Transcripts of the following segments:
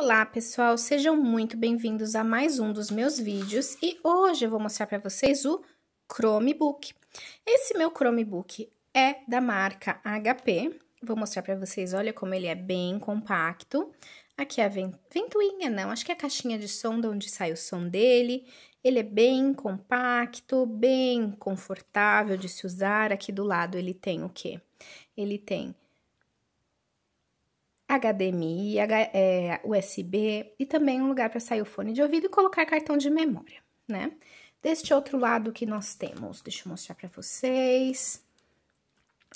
Olá pessoal, sejam muito bem-vindos a mais um dos meus vídeos e hoje eu vou mostrar para vocês o Chromebook. Esse meu Chromebook é da marca HP, vou mostrar para vocês, olha como ele é bem compacto. Aqui é a ventoinha, não, acho que é a caixinha de som de onde sai o som dele. Ele é bem compacto, bem confortável de se usar. Aqui do lado ele tem o quê? Ele tem HDMI, é, USB e também um lugar para sair o fone de ouvido e colocar cartão de memória, né? Deste outro lado que nós temos, deixa eu mostrar para vocês.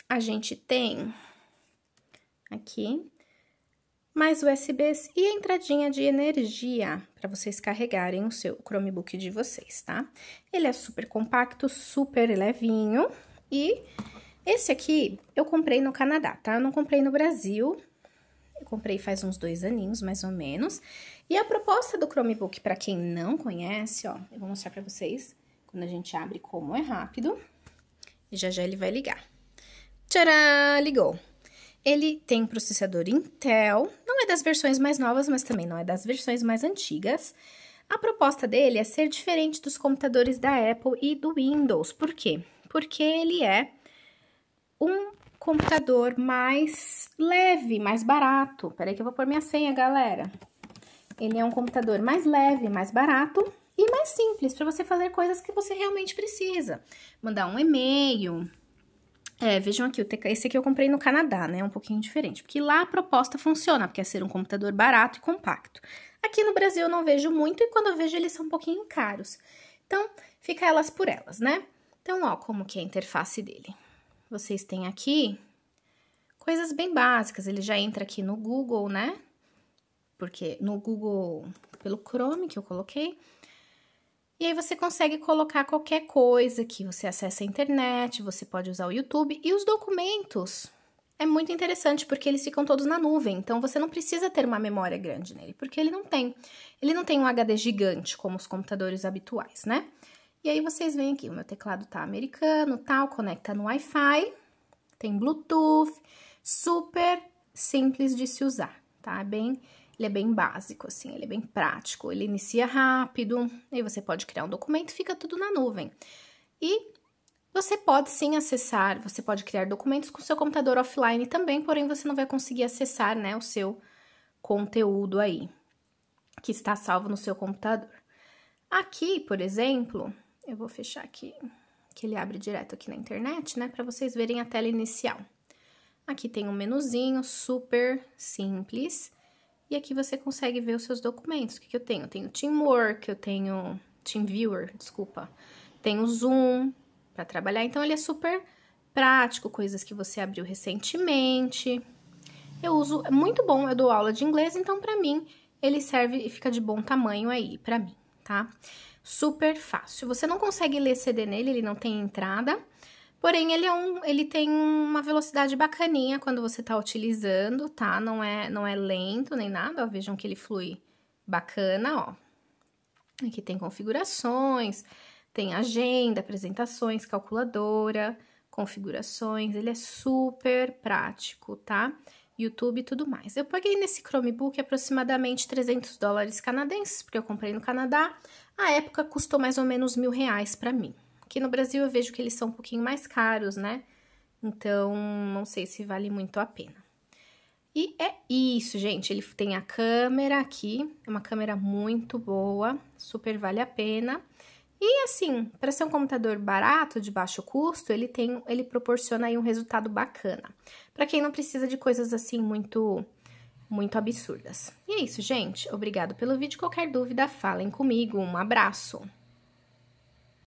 A gente tem aqui mais USBs e a entradinha de energia para vocês carregarem o seu Chromebook de vocês, tá? Ele é super compacto, super levinho e esse aqui eu comprei no Canadá, tá? Eu não comprei no Brasil, eu comprei faz uns dois aninhos, mais ou menos. E a proposta do Chromebook, para quem não conhece, ó, eu vou mostrar para vocês quando a gente abre como é rápido. E já já ele vai ligar. Tcharam! Ligou. Ele tem processador Intel, não é das versões mais novas, mas também não é das versões mais antigas. A proposta dele é ser diferente dos computadores da Apple e do Windows. Por quê? Porque ele é um computador mais leve, mais barato. Peraí que eu vou pôr minha senha, galera. Ele é um computador mais leve, mais barato e mais simples para você fazer coisas que você realmente precisa. Mandar um e-mail. É, vejam aqui, esse aqui eu comprei no Canadá, né? É um pouquinho diferente, porque lá a proposta funciona, porque é ser um computador barato e compacto. Aqui no Brasil eu não vejo muito e quando eu vejo eles são um pouquinho caros. Então, fica elas por elas, né? Então, ó, como que é a interface dele vocês têm aqui coisas bem básicas. Ele já entra aqui no Google, né? Porque no Google, pelo Chrome que eu coloquei. E aí você consegue colocar qualquer coisa que você acessa a internet, você pode usar o YouTube e os documentos. É muito interessante porque eles ficam todos na nuvem, então você não precisa ter uma memória grande nele, porque ele não tem. Ele não tem um HD gigante como os computadores habituais, né? E aí, vocês veem aqui, o meu teclado tá americano, tal, conecta no Wi-Fi, tem Bluetooth, super simples de se usar, tá? É bem, ele é bem básico, assim, ele é bem prático, ele inicia rápido, aí você pode criar um documento, fica tudo na nuvem. E você pode sim acessar, você pode criar documentos com seu computador offline também, porém você não vai conseguir acessar, né, o seu conteúdo aí, que está salvo no seu computador. Aqui, por exemplo, eu vou fechar aqui, que ele abre direto aqui na internet, né? Para vocês verem a tela inicial. Aqui tem um menuzinho super simples. E aqui você consegue ver os seus documentos. O que, que eu tenho? Eu tenho Teamwork, eu tenho... TeamViewer, desculpa. Tenho o Zoom para trabalhar. Então, ele é super prático, coisas que você abriu recentemente. Eu uso... É muito bom, eu dou aula de inglês, então, para mim, ele serve e fica de bom tamanho aí, para mim tá? Super fácil. Você não consegue ler CD nele, ele não tem entrada. Porém, ele, é um, ele tem uma velocidade bacaninha quando você tá utilizando, tá? Não é, não é lento nem nada, ó, vejam que ele flui bacana, ó. Aqui tem configurações, tem agenda, apresentações, calculadora, configurações, ele é super prático, tá? YouTube e tudo mais. Eu paguei nesse Chromebook aproximadamente 300 dólares canadenses, porque eu comprei no Canadá. A época custou mais ou menos mil reais para mim. Aqui no Brasil eu vejo que eles são um pouquinho mais caros, né? Então, não sei se vale muito a pena. E é isso, gente. Ele tem a câmera aqui, é uma câmera muito boa, super vale a pena. E assim, para ser um computador barato, de baixo custo, ele tem, ele proporciona aí um resultado bacana. Para quem não precisa de coisas assim muito muito absurdas. E é isso, gente. Obrigado pelo vídeo. Qualquer dúvida, falem comigo. Um abraço.